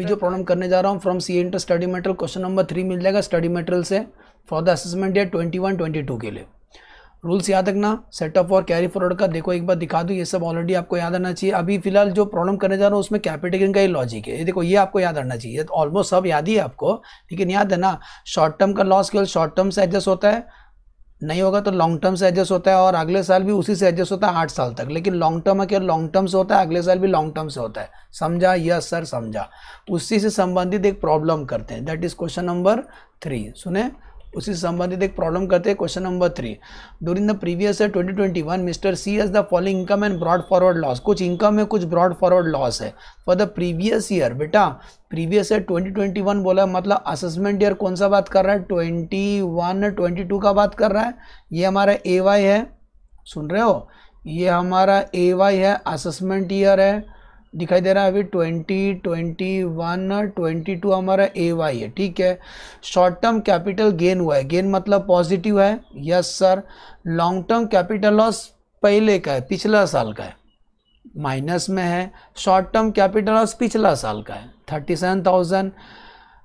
अभी जो प्रॉब्लम करने जा रहा हूँ from C inter study material question number three मिल जाएगा स्टडी मेटेरियल से for the assessment date twenty one twenty two के लिए रूल्स याद रखना सेटअप और कैरी फॉरवर्ड का देखो एक बार दिखा दूँ ये सब ऑलरेडी आपको याद आना चाहिए अभी फिलहाल जो प्रॉब्लम करने जा रहा हूँ उसमें कैपिटल का ही लॉजिक है ये देखो ये आपको याद आना चाहिए ऑलमोस्ट सब याद ही है आपको लेकिन याद है ना शॉर्ट टर्म का लॉस केवल शॉर्ट टर्म से एडजस्ट होता है नहीं होगा तो लॉन्ग टर्म से एडजस्ट होता है और अगले साल भी उसी से एडजस्ट होता है आठ साल तक लेकिन लॉन्ग टर्म अगर लॉन्ग टर्म से होता है अगले साल भी लॉन्ग टर्म से होता है समझा यस सर समझा उसी से संबंधित एक प्रॉब्लम करते हैं that is question number three सुने उसी संबंधित एक प्रॉब्लम करते हैं question number three during the previous year 2021 Mister C has the following income and brought forward loss कुछ इनकम है कुछ ब्रॉड फॉरवर्ड लॉस है फॉर द प्रीवियस ईयर बेटा प्रीवियस ईयर 2021 बोला है मतलब असेसमेंट ईयर कौन सा बात कर रहा है 21 22 का बात कर रहा है ये हमारा ए वाई है सुन रहे हो ये हमारा ए वाई है असेसमेंट ईयर है दिखाई दे रहा है अभी twenty twenty one twenty two हमारा ए वाई है ठीक है शॉर्ट टर्म कैपिटल गेन हुआ है गेन मतलब पॉजिटिव है yes sir long term capital loss पहले का है पिछला साल का है माइनस में है शॉर्ट टर्म कैपिटल लॉस पिछला साल का है thirty seven thousand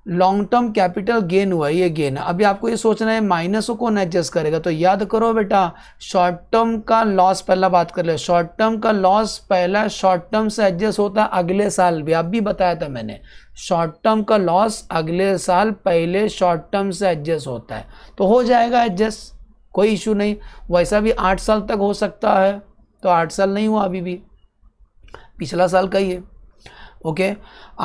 long term capital gain हुआ ये गेन अभी आपको ये सोचना है माइनस को कौन एडजस्ट करेगा तो याद करो बेटा शॉर्ट टर्म का लॉस पहला बात कर ले शॉर्ट टर्म का लॉस पहला शॉर्ट टर्म से एडजस्ट होता है अगले साल भी अब भी बताया था मैंने शॉर्ट टर्म का लॉस अगले साल पहले शॉर्ट टर्म से एडजस्ट होता है तो हो जाएगा एडजस्ट कोई इशू नहीं वैसा भी आठ साल तक हो सकता है तो आठ साल नहीं हुआ अभी भी पिछला साल का ही है ओके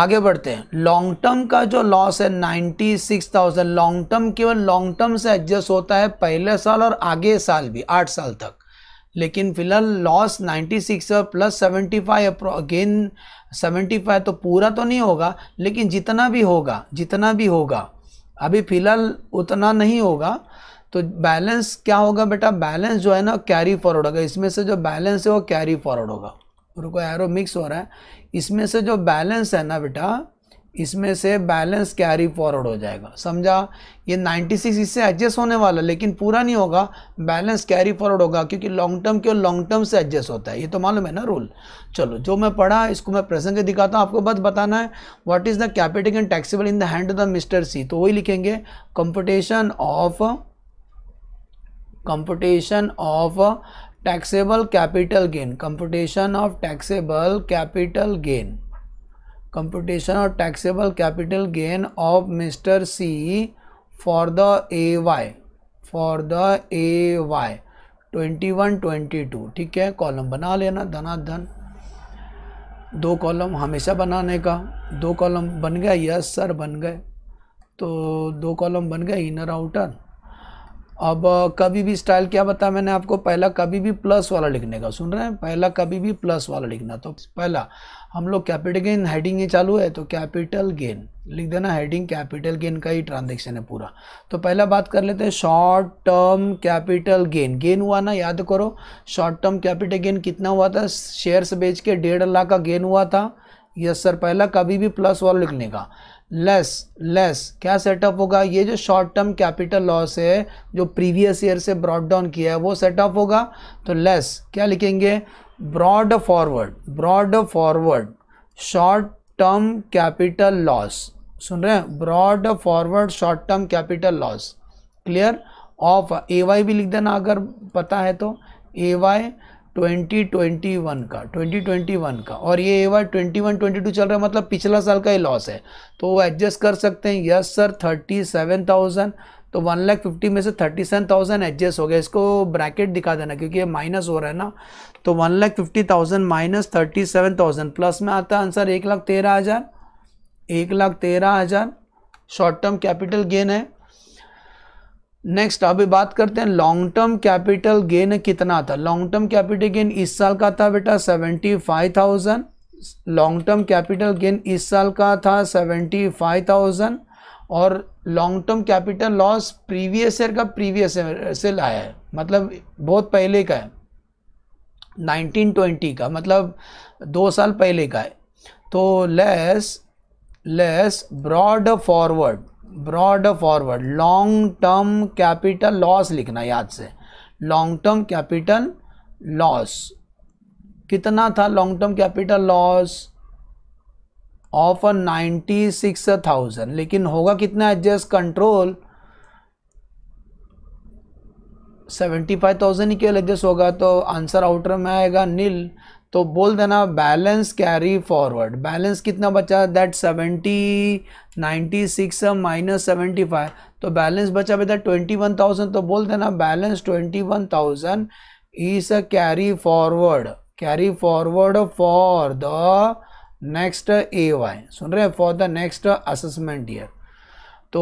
आगे बढ़ते हैं लॉन्ग टर्म का जो लॉस है ninety six thousand long term केवल लॉन्ग टर्म से एडजस्ट होता है पहले साल और आगे साल भी आठ साल तक लेकिन फिलहाल लॉस 96 और प्लस 75 फाइव अगेन सेवेंटी तो पूरा तो नहीं होगा लेकिन जितना भी होगा जितना भी होगा अभी फिलहाल उतना नहीं होगा तो बैलेंस क्या होगा बेटा बैलेंस जो है ना कैरी फॉरवर्ड होगा इसमें से जो बैलेंस है वो कैरी फॉरवर्ड होगा रुको एरो मिक्स हो रहा है इसमें से जो बैलेंस है ना बेटा इसमें से बैलेंस कैरी फॉरवर्ड हो जाएगा समझा ये 96 इससे एडजस्ट होने वाला लेकिन पूरा नहीं होगा बैलेंस कैरी फॉरवर्ड होगा क्योंकि लॉन्ग टर्म क्यों लॉन्ग टर्म से एडजस्ट होता है ये तो मालूम है ना रूल चलो जो मैं पढ़ा इसको मैं प्रेजेंट के दिखाता हूँ आपको बस बताना है what is the capital and taxable in the hand of the Mister C तो वही लिखेंगे computation of computation of taxable capital gain competition of taxable capital gain competition of taxable capital gain of Mister C for the A Y for the A Y twenty one twenty two ठीक है column बना लेना धना धन दो column हमेशा बनाने का दो कॉलम बन गया यस सर बन गए तो दो कॉलम बन गए इनर आउटर अब कभी भी स्टाइल क्या बताया मैंने आपको पहला कभी भी प्लस वाला लिखने का सुन रहे हैं पहला कभी भी प्लस वाला लिखना तो पहला हम लोग कैपिटल गेन हेडिंग ही चालू है तो कैपिटल गेन लिख देना हेडिंग कैपिटल गेन का ही ट्रांजेक्शन है पूरा तो पहला बात कर लेते हैं short term capital gain gain हुआ ना याद करो शॉर्ट टर्म कैपिटल गेन कितना हुआ था शेयर्स बेच के डेढ़ लाख का गेन हुआ था यस सर पहला कभी भी प्लस वाला लिखने का लेस लेस क्या सेटअप होगा ये जो शॉर्ट टर्म कैपिटल लॉस है जो प्रीवियस ईयर से ब्रॉड डाउन किया है वो सेटअप होगा तो लेस क्या लिखेंगे brought forward brought forward short term capital loss सुन रहे हैं brought forward short term capital loss clear of A Y भी लिख देना अगर पता है तो ए वाई 2021 का 2021 का और ये बार 21 22 चल रहा है मतलब पिछला साल का ही लॉस है तो वो एडजस्ट कर सकते हैं यस सर 37,000 तो वन लाख फिफ्टी में से थर्टी सेवन थाउजेंड एडजस्ट हो गया इसको ब्रैकेट दिखा देना क्योंकि ये माइनस हो रहा है ना तो one lakh fifty thousand minus thirty seven thousand plus में आता है आंसर एक लाख तेरह हज़ार एक लाख तेरह हज़ार शॉर्ट टर्म कैपिटल गेन है नेक्स्ट अभी बात करते हैं लॉन्ग टर्म कैपिटल गेन कितना था लॉन्ग टर्म कैपिटल गेन इस साल का था बेटा seventy five thousand long term capital gain इस साल का था सेवेंटी फाइव थाउजेंड और long term capital loss previous year का प्रीवियस ईयर से लाया है मतलब बहुत पहले का है 1920 का मतलब दो साल पहले का है तो less less brought forward brought forward long term capital loss लिखना याद से लॉन्ग टर्म कैपिटल लॉस कितना था long term capital loss of ninety six thousand लेकिन होगा कितना adjust control seventy five thousand ही केवल एडजस्ट होगा तो आंसर आउटर में आएगा नील तो बोल देना बैलेंस कैरी फॉरवर्ड बैलेंस कितना बचा that seventy ninety six minus seventy five तो बैलेंस बचा बेटा ट्वेंटी वन थाउजेंड तो बोल देना balance twenty one thousand is a carry forward carry forward for the next A Y सुन रहे हैं for the next assessment year तो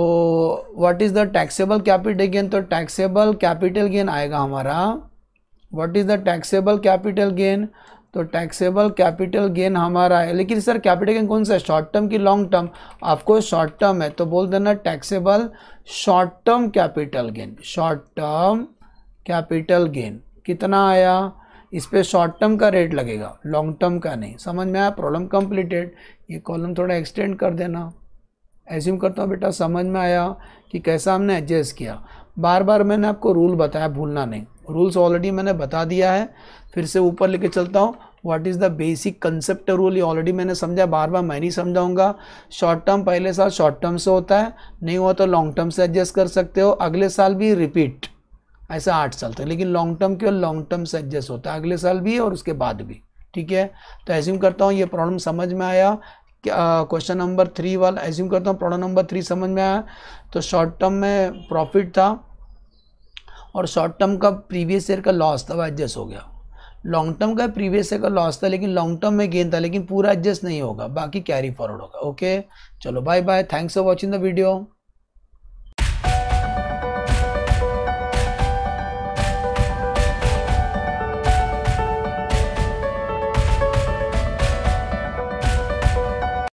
what is the taxable capital gain तो टैक्सेबल कैपिटल गेन आएगा हमारा what is the taxable capital gain तो taxable capital gain हमारा है लेकिन सर कैपिटल गेन कौन सा है शॉर्ट टर्म की लॉन्ग टर्म आपको शॉर्ट टर्म है तो बोल देना taxable short term capital gain short term capital gain कितना आया इस पर शॉर्ट टर्म का रेट लगेगा लॉन्ग टर्म का नहीं समझ में आया प्रॉब्लम कंप्लीटेड ये कॉलम थोड़ा एक्सटेंड कर देना एज्यूम करता हूँ बेटा समझ में आया कि कैसा हमने एडजस्ट किया बार बार मैंने आपको रूल बताया भूलना नहीं रूल्स ऑलरेडी मैंने बता दिया है फिर से ऊपर लेके चलता हूँ what is the basic concept rule ये ऑलरेडी मैंने समझा बार बार मैं नहीं समझाऊंगा शॉर्ट टर्म पहले साल शॉर्ट टर्म से होता है नहीं हुआ तो लॉन्ग टर्म से एडजस्ट कर सकते हो अगले साल भी रिपीट ऐसा आठ साल तक लेकिन लॉन्ग टर्म केवल लॉन्ग टर्म से एडजस्ट होता है अगले साल भी और उसके बाद भी ठीक है तो एज्यूम करता हूँ ये प्रॉब्लम समझ में आया क्वेश्चन नंबर थ्री वाला एज्यूम करता हूँ प्रॉब्लम नंबर थ्री समझ में आया तो शॉर्ट टर्म में प्रॉफिट था और शॉर्ट टर्म का प्रीवियस ईयर का लॉस था वो एडजस्ट हो गया लॉन्ग टर्म का प्रीवियस ईयर का लॉस था लेकिन लॉन्ग टर्म में गेन था लेकिन पूरा एडजस्ट नहीं होगा बाकी कैरी फॉरवर्ड होगा ओके चलो bye bye thanks for watching the video